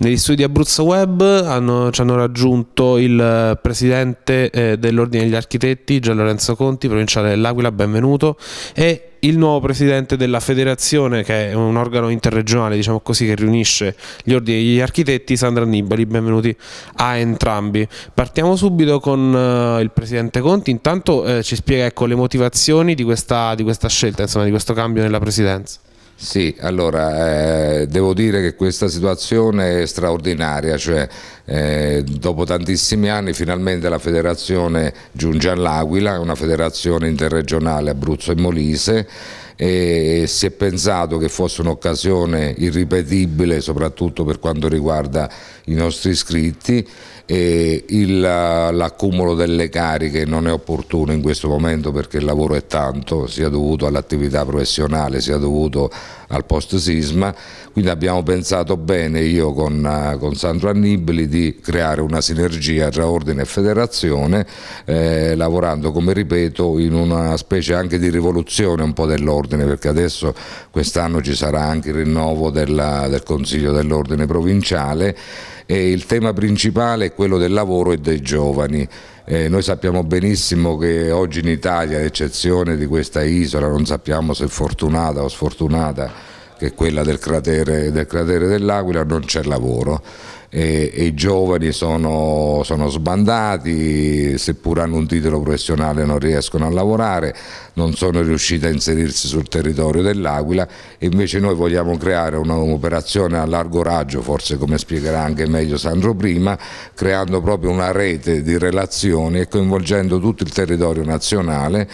Negli studi di Abruzzo Web hanno, ci hanno raggiunto il eh, presidente eh, dell'Ordine degli Architetti, Gian Lorenzo Conti, provinciale dell'Aquila, benvenuto, e il nuovo presidente della federazione, che è un organo interregionale, diciamo così, che riunisce gli ordini degli architetti, Sandra Nibali, benvenuti a entrambi. Partiamo subito con uh, il presidente Conti, intanto eh, ci spiega ecco, le motivazioni di questa, di questa scelta, insomma, di questo cambio nella presidenza. Sì, allora eh, devo dire che questa situazione è straordinaria, cioè eh, dopo tantissimi anni finalmente la federazione giunge all'Aquila, è una federazione interregionale Abruzzo e Molise e si è pensato che fosse un'occasione irripetibile soprattutto per quanto riguarda i nostri iscritti l'accumulo delle cariche non è opportuno in questo momento perché il lavoro è tanto, sia dovuto all'attività professionale, sia dovuto al post sisma, quindi abbiamo pensato bene io con, con Sandro Annibili di creare una sinergia tra ordine e federazione, eh, lavorando come ripeto in una specie anche di rivoluzione un po' dell'ordine dell'ordine perché adesso quest'anno ci sarà anche il rinnovo della, del Consiglio dell'ordine provinciale e il tema principale è quello del lavoro e dei giovani. Eh, noi sappiamo benissimo che oggi in Italia, ad eccezione di questa isola, non sappiamo se fortunata o sfortunata, che è quella del cratere dell'Aquila, del non c'è lavoro e, e i giovani sono, sono, sbandati, seppur hanno un titolo professionale non riescono a lavorare, non sono riusciti a inserirsi sul territorio dell'Aquila invece noi vogliamo creare un'operazione a largo raggio, forse come spiegherà anche meglio Sandro prima, creando proprio una rete di relazioni e coinvolgendo tutto il territorio nazionale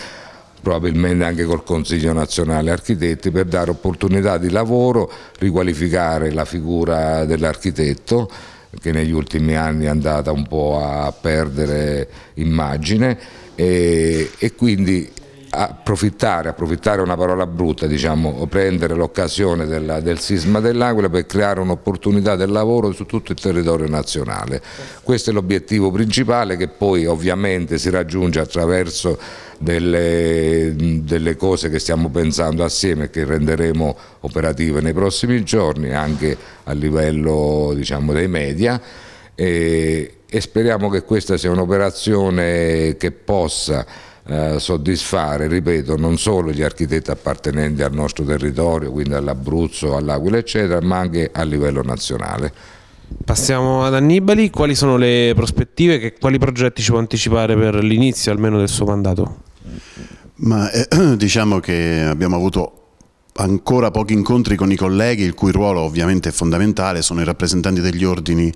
probabilmente anche col Consiglio Nazionale Architetti per dare opportunità di lavoro, riqualificare la figura dell'architetto che negli ultimi anni è andata un po' a perdere immagine e, e quindi approfittare, approfittare è una parola brutta, diciamo, prendere l'occasione del sisma dell'Aquila per creare un'opportunità del lavoro su tutto il territorio nazionale. Questo è l'obiettivo principale che poi ovviamente si raggiunge attraverso delle, delle, cose che stiamo pensando assieme e che renderemo operative nei prossimi giorni anche a livello diciamo, dei media e, e speriamo che questa sia un'operazione che possa eh, soddisfare, ripeto, non solo gli architetti appartenenti al nostro territorio, quindi all'Abruzzo, all'Aquila, eccetera, ma anche a livello nazionale. Passiamo ad Annibali, quali sono le prospettive, che, quali progetti ci può anticipare per l'inizio almeno del suo mandato? Ma, eh, diciamo che abbiamo avuto ancora pochi incontri con i colleghi, il cui ruolo ovviamente è fondamentale, sono i rappresentanti degli ordini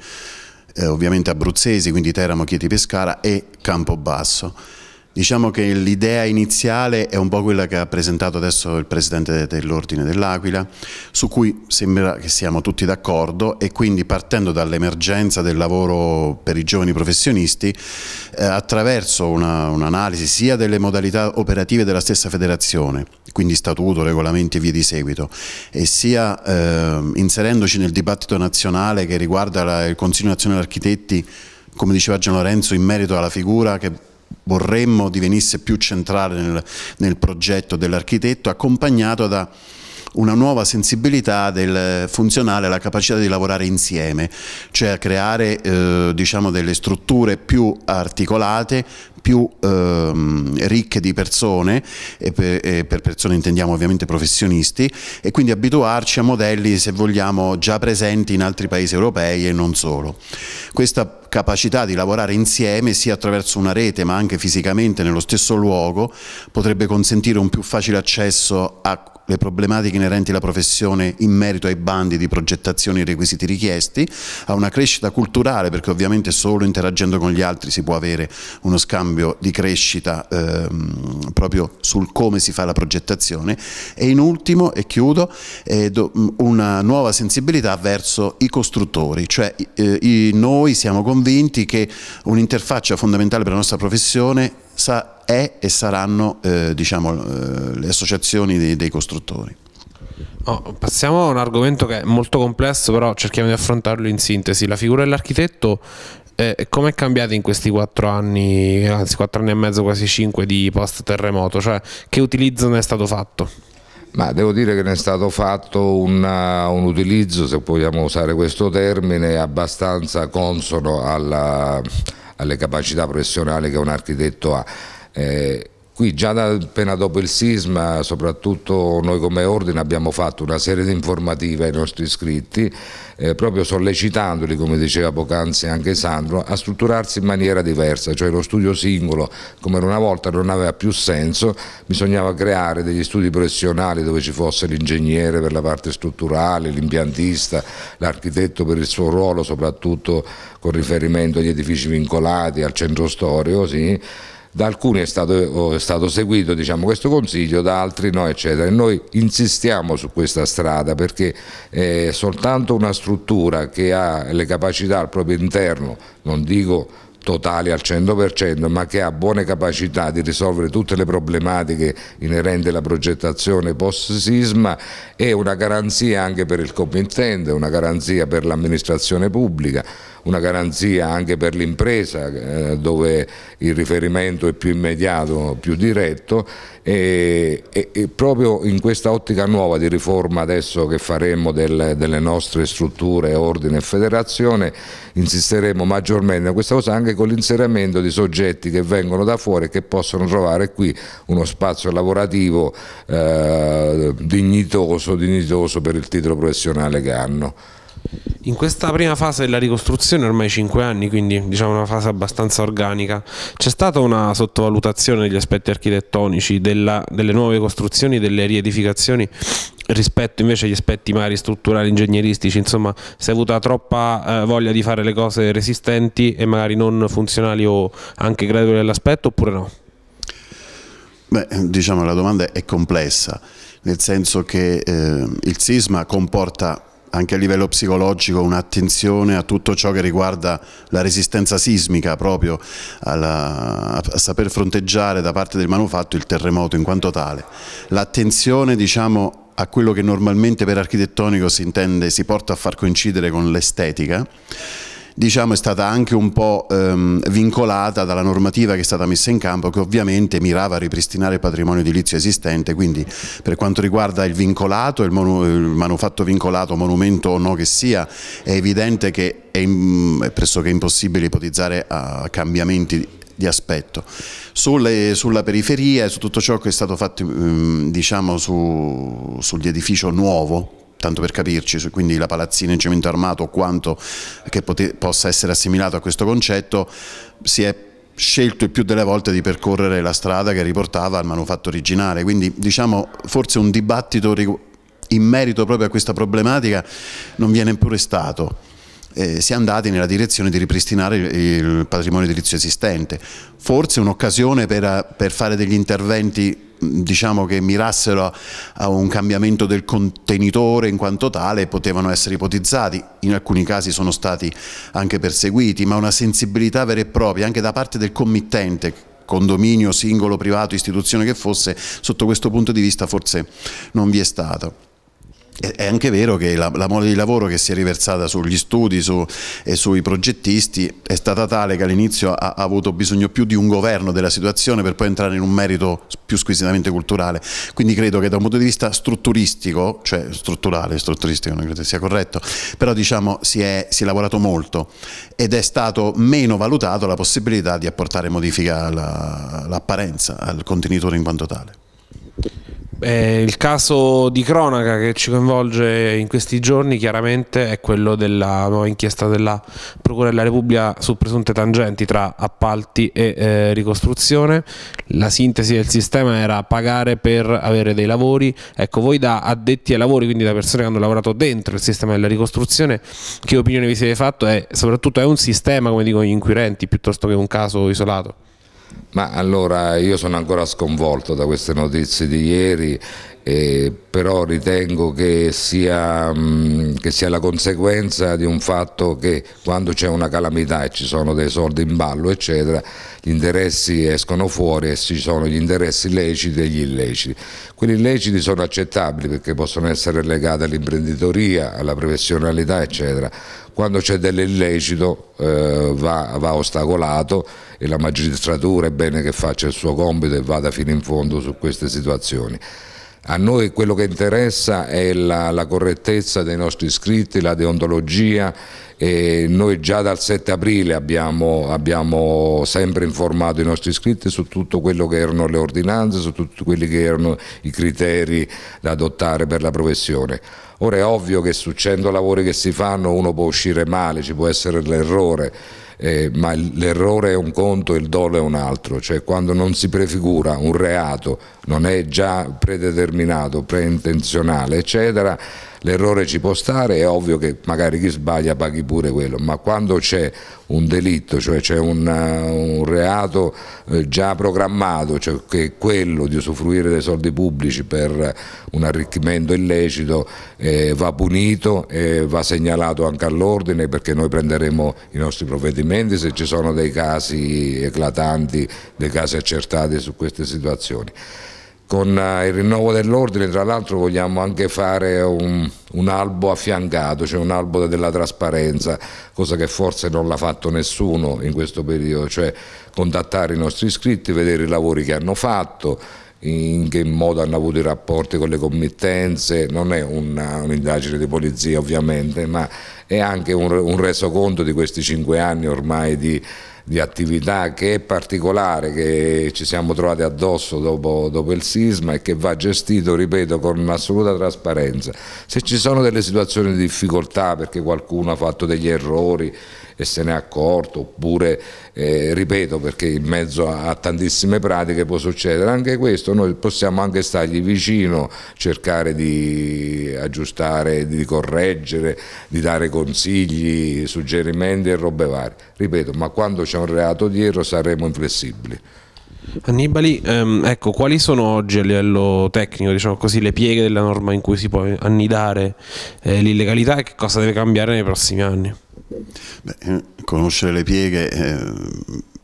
eh, ovviamente abruzzesi, quindi Teramo, Chieti Pescara e Campobasso Diciamo che l'idea iniziale è un po' quella che ha presentato adesso il presidente dell'Ordine dell'Aquila, su cui sembra che siamo tutti d'accordo e quindi partendo dall'emergenza del lavoro per i giovani professionisti, eh, attraverso un'analisi un sia delle modalità operative della stessa federazione, quindi statuto, regolamenti e via di seguito, e sia eh, inserendoci nel dibattito nazionale che riguarda la, il Consiglio Nazionale Architetti, come diceva Gian Lorenzo, in merito alla figura che vorremmo divenisse più centrale nel, nel progetto dell'architetto, accompagnato da una nuova sensibilità del funzionale alla capacità di lavorare insieme, cioè a creare eh, diciamo delle strutture più articolate, più ehm, ricche di persone, e per, e per, persone intendiamo ovviamente professionisti, e quindi abituarci a modelli, se vogliamo, già presenti in altri paesi europei e non solo. Questa capacità di lavorare insieme sia attraverso una rete ma anche fisicamente nello stesso luogo potrebbe consentire un più facile accesso a le problematiche inerenti alla professione in merito ai bandi di progettazione e requisiti richiesti, a una crescita culturale perché ovviamente solo interagendo con gli altri si può avere uno scambio di crescita ehm, proprio sul come si fa la progettazione e in ultimo, e chiudo, eh, mm, una nuova sensibilità verso i costruttori, cioè eh, i, noi siamo convinti che un'interfaccia fondamentale per la nostra professione sa è e saranno eh, diciamo, eh, le associazioni dei, dei costruttori. Oh, passiamo a un argomento che è molto complesso, però cerchiamo di affrontarlo in sintesi. La figura dell'architetto eh, come è cambiata in questi quattro anni, anzi quattro anni e mezzo, quasi cinque di post terremoto? Cioè, che utilizzo ne è stato fatto? Ma devo dire che ne è stato fatto una, uh, un utilizzo, se vogliamo usare questo termine, abbastanza consono alla, alle capacità professionali che un architetto ha eh, qui già da, appena dopo il sisma, soprattutto noi come ordine abbiamo fatto una serie di informative ai nostri iscritti, eh, proprio sollecitandoli, come diceva poc'anzi anche Sandro, a strutturarsi in maniera diversa, cioè lo studio singolo, come una volta non aveva più senso, bisognava creare degli studi professionali dove ci fosse l'ingegnere per la parte strutturale, l'impiantista, l'architetto per il suo ruolo, soprattutto con riferimento agli edifici vincolati, al centro storico, sì, da alcuni è stato, è stato seguito diciamo, questo consiglio, da altri no, eccetera. E noi insistiamo su questa strada perché eh, soltanto una struttura che ha le capacità al proprio interno, non dico totali al 100%, ma che ha buone capacità di risolvere tutte le problematiche inerenti alla progettazione post-sisma è una garanzia anche per il committente, una garanzia per l'amministrazione pubblica, una garanzia anche per l'impresa eh, dove il riferimento è più immediato, più diretto e, e, e, proprio in questa ottica nuova di riforma adesso che faremo del, delle nostre strutture, ordine e federazione insisteremo maggiormente in questa cosa anche con l'inserimento di soggetti che vengono da fuori e che possono trovare qui uno spazio lavorativo eh, dignitoso, dignitoso per il titolo professionale che hanno. In questa prima fase della ricostruzione, ormai 5 anni, quindi diciamo una fase abbastanza organica, c'è stata una sottovalutazione degli aspetti architettonici, della, delle nuove costruzioni, delle riedificazioni rispetto invece agli aspetti mari strutturali, ingegneristici, insomma si è avuta troppa eh, voglia di fare le cose resistenti e magari non funzionali o anche gradevoli all'aspetto oppure no? Beh, diciamo la domanda è complessa, nel senso che eh, il sisma comporta anche a livello psicologico un'attenzione a tutto ciò che riguarda la resistenza sismica, proprio alla, a saper fronteggiare da parte del manufatto il terremoto in quanto tale. L'attenzione diciamo, a quello che normalmente per architettonico si intende, si porta a far coincidere con l'estetica diciamo, è stata anche un po' ehm, vincolata dalla normativa che è stata messa in campo che ovviamente mirava a ripristinare il patrimonio edilizio esistente, quindi per quanto riguarda il vincolato, il, il manufatto vincolato, monumento o no che sia, è evidente che è, è pressoché impossibile ipotizzare uh, cambiamenti di aspetto. Sulle, sulla periferia e su tutto ciò che è stato fatto ehm, diciamo, su, sugli edificio nuovo, tanto per capirci, quindi la palazzina in cemento armato quanto che possa essere assimilato a questo concetto, si è scelto il più delle volte di percorrere la strada che riportava al manufatto originale, quindi diciamo forse un dibattito in merito proprio a questa problematica non viene pure stato. Eh, si è andati nella direzione di ripristinare il patrimonio edilizio esistente, forse un'occasione per, per fare degli interventi diciamo che mirassero a un cambiamento del contenitore in quanto tale potevano essere ipotizzati, in alcuni casi sono stati anche perseguiti, ma una sensibilità vera e propria anche da parte del committente condominio, singolo, privato, istituzione che fosse, sotto questo punto di vista forse non vi è stato. È anche vero che la, la mole di lavoro che si è riversata sugli studi su, e sui progettisti è stata tale che all'inizio ha, ha, avuto bisogno più di un governo della situazione per poi entrare in un merito più squisitamente culturale. Quindi credo che da un punto di vista strutturistico, cioè strutturale, strutturistico non credo sia corretto, però diciamo si è, si è lavorato molto ed è stato meno valutato la possibilità di apportare modifica all'apparenza, al contenitore in quanto tale. Eh, il caso di cronaca che ci coinvolge in questi giorni chiaramente è quello della nuova inchiesta della Procura della Repubblica su presunte tangenti tra appalti e eh, ricostruzione. La sintesi del sistema era pagare per avere dei lavori. Ecco, voi da addetti ai lavori, quindi da persone che hanno lavorato dentro il sistema della ricostruzione, che opinione vi siete fatto? E soprattutto è un sistema, come dicono gli inquirenti, piuttosto che un caso isolato? Ma allora io sono ancora sconvolto da queste notizie di ieri eh, però ritengo che sia, mh, mm, che sia, la conseguenza di un fatto che quando c'è una calamità e ci sono dei soldi in ballo eccetera, gli interessi escono fuori e ci sono gli interessi leciti e gli illeciti. Quelli illeciti sono accettabili perché possono essere legati all'imprenditoria, alla professionalità eccetera. Quando c'è dell'illecito eh, va, va ostacolato e la magistratura è bene che faccia il suo compito e vada fino in fondo su queste situazioni. A noi quello che interessa è la, la correttezza dei nostri iscritti, la deontologia e noi già dal 7 aprile abbiamo, abbiamo, sempre informato i nostri iscritti su tutto quello che erano le ordinanze, su tutti quelli che erano i criteri da adottare per la professione. Ora è ovvio che su 100 lavori che si fanno uno può uscire male, ci può essere l'errore, eh, ma l'errore è un conto, e il dolo è un altro, cioè quando non si prefigura un reato, non è già predeterminato, preintenzionale, eccetera, l'errore ci può stare, è ovvio che magari chi sbaglia paghi pure quello, ma quando c'è un delitto, cioè c'è un, eh, un, reato eh, già programmato, cioè che è quello di usufruire dei soldi pubblici per un arricchimento illecito, eh, va punito e va segnalato anche all'ordine perché noi prenderemo i nostri provvedimenti se ci sono dei casi eclatanti, dei casi accertati su queste situazioni con eh, il rinnovo dell'ordine tra l'altro vogliamo anche fare un, un, albo affiancato, cioè un albo della trasparenza, cosa che forse non l'ha fatto nessuno in questo periodo, cioè contattare i nostri iscritti, vedere i lavori che hanno fatto, in che modo hanno avuto i rapporti con le committenze, non è un'indagine un di polizia ovviamente, ma è anche un, un resoconto di questi cinque anni ormai di di attività che è particolare, che ci siamo trovati addosso dopo, dopo, il sisma e che va gestito, ripeto, con assoluta trasparenza. Se ci sono delle situazioni di difficoltà perché qualcuno ha fatto degli errori e se ne è accorto, oppure eh, ripeto perché in mezzo a, a, tantissime pratiche può succedere anche questo, noi possiamo anche stargli vicino, cercare di aggiustare, di correggere, di dare consigli, suggerimenti e robe varie, ripeto ma quando c'è un reato dietro saremo inflessibili. Annibali, ehm, ecco, quali sono oggi a livello tecnico diciamo così, le pieghe della norma in cui si può annidare eh, l'illegalità e che cosa deve cambiare nei prossimi anni? Beh, eh, conoscere le pieghe eh,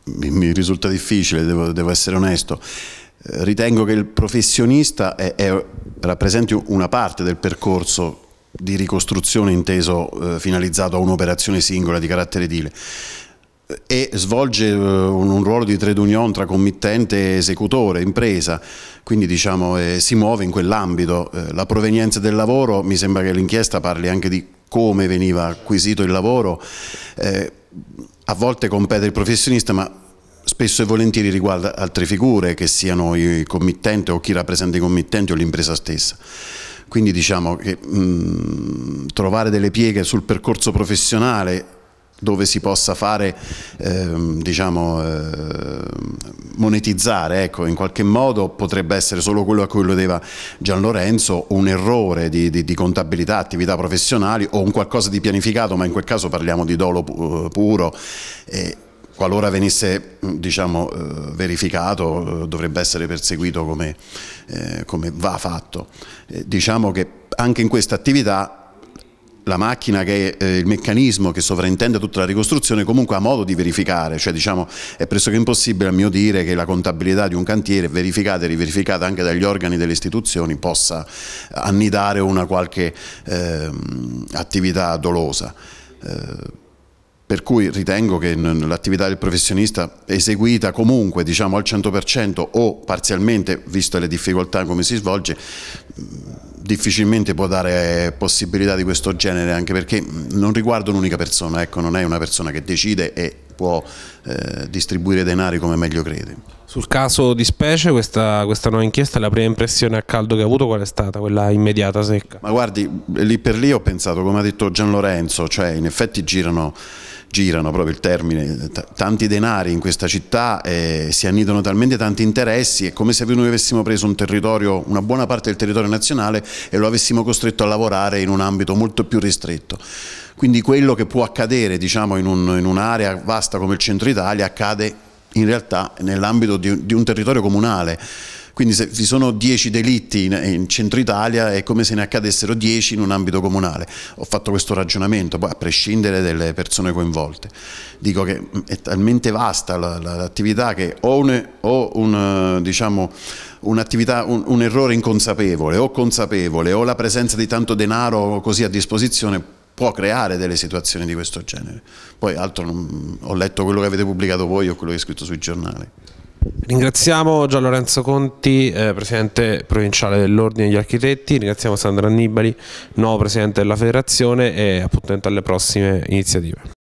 mi, mi, risulta difficile, devo, devo essere onesto eh, ritengo che il professionista è, è, rappresenti una parte del percorso di ricostruzione inteso eh, finalizzato a un'operazione singola di carattere edile eh, e svolge eh, un, un, ruolo di trade union tra committente, e esecutore, impresa, quindi diciamo, eh, si muove in quell'ambito. la provenienza del lavoro, mi sembra che l'inchiesta parli anche di come veniva acquisito il lavoro, eh, a volte compete il professionista ma spesso e volentieri riguarda altre figure che siano i committenti o chi rappresenta i committenti o l'impresa stessa. Quindi diciamo che mh, mm, trovare delle pieghe sul percorso professionale dove si possa fare, ehm, diciamo, eh, monetizzare, ecco, in qualche modo potrebbe essere solo quello a cui lo deva Gian Lorenzo, un errore di, di, di, contabilità, attività professionali o un qualcosa di pianificato, ma in quel caso parliamo di dolo pu eh, puro. E, qualora venisse diciamo, eh, verificato eh, dovrebbe essere perseguito come, eh, come va fatto. Eh, diciamo che anche in questa attività la macchina che è eh, il meccanismo che sovraintende tutta la ricostruzione comunque ha modo di verificare, cioè diciamo è pressoché impossibile a mio dire che la contabilità di un cantiere verificata e riverificata anche dagli organi delle istituzioni possa annidare una qualche eh, attività dolosa. Eh, per cui ritengo che l'attività del professionista eseguita comunque diciamo, al 100% o parzialmente, visto le difficoltà come si svolge, difficilmente può dare possibilità di questo genere anche perché mm, non riguarda un'unica persona, ecco, non è una persona che decide e può eh, distribuire denari come meglio crede. Sul caso di specie, questa, questa, nuova inchiesta, la prima impressione a caldo che ha avuto qual è stata? Quella immediata, secca? Ma guardi, lì per lì ho pensato, come ha detto Gian Lorenzo, cioè in effetti girano girano proprio il termine, tanti denari in questa città, eh, si annidano talmente tanti interessi, è come se noi avessimo preso un territorio, una buona parte del territorio nazionale e lo avessimo costretto a lavorare in un ambito molto più ristretto. Quindi quello che può accadere diciamo, in un'area vasta come il centro Italia accade in realtà nell'ambito di, di un territorio comunale. Quindi se vi sono 10 delitti in, in centro Italia è come se ne accadessero 10 in un ambito comunale. Ho fatto questo ragionamento, poi a prescindere dalle persone coinvolte. Dico che mm, è talmente vasta l'attività che o un, ho un, eh, diciamo, un, un errore inconsapevole o consapevole o la presenza di tanto denaro così a disposizione può creare delle situazioni di questo genere. Poi altro non, ho letto quello che avete pubblicato voi o quello che è scritto sui giornali. Ringraziamo Gian Lorenzo Conti, eh, presidente provinciale dell'Ordine degli Architetti, ringraziamo Sandra Annibali, nuovo presidente della federazione e appuntamento alle prossime iniziative.